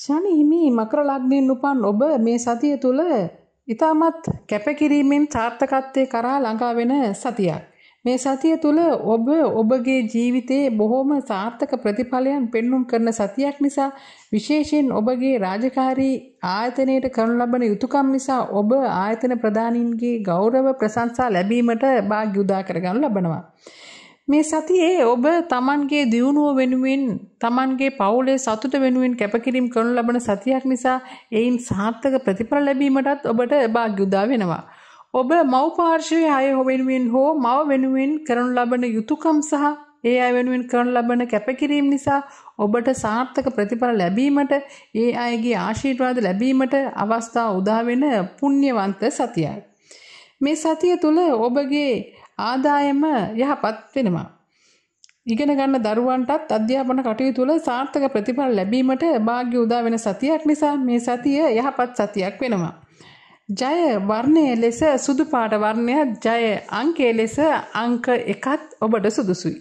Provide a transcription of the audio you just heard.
ශනි හිමි මකර ලග්නයෙන් උපන් ඔබ මේ සතිය තුල ඊටමත් කැපකිරීමෙන් සාර්ථකත්වයේ කරා ළඟා වෙන සතියක්. මේ සතිය තුළ ඔබ ඔබගේ ජීවිතයේ බොහොම සාර්ථක ප්‍රතිඵලයන් පෙන්눔 කරන සතියක් නිසා විශේෂයෙන් ඔබගේ රාජකාරී ආයතනයට කරනු ලබන යුතුයකම් නිසා ඔබ ආයතන ප්‍රධානීන්ගේ ගෞරව ප්‍රශංසා ලැබීමට භාග්‍ය උදා කරගනු ලබනවා. මේ සතියේ ඔබ Tamanගේ දියුණුව වෙනුවෙන් Tamanගේ පවුලේ සතුට වෙනුවෙන් කැපකිරීම කරනු ලබන සතියක් නිසා එයින් සාර්ථක ප්‍රතිඵල ලැබීමටත් ඔබට භාග්‍ය උදා වෙනවා. ඔබ මව්පාර්ශවයේ අය වෙනුවෙන් හෝ මව වෙනුවෙන් කරනු ලබන යුතුයකම් සහ ඒ අය වෙනුවෙන් කරනු ලබන කැපකිරීම නිසා ඔබට සාර්ථක ප්‍රතිඵල ලැබීමට ඒ අයගේ ආශිර්වාද ලැබීමට අවස්ථා උදා වෙන පුණ්‍යවන්ත සතියයි. මේ සතිය තුළ ඔබගේ ආදායම යහපත් වෙනවා. ඉගෙන ගන්න දරුවන්ටත් අධ්‍යාපන කටයුතු වල සාර්ථක ප්‍රතිඵල ලැබීමට වාග්ය උදා වෙන සතියක් නිසා මේ සතිය යහපත් සතියක් වෙනවා. ජය වර්ණයේ ලෙස සුදු පාට වර්ණය ජය අංකයේ ලෙස අංක එකත් ඔබට සුදුසුයි.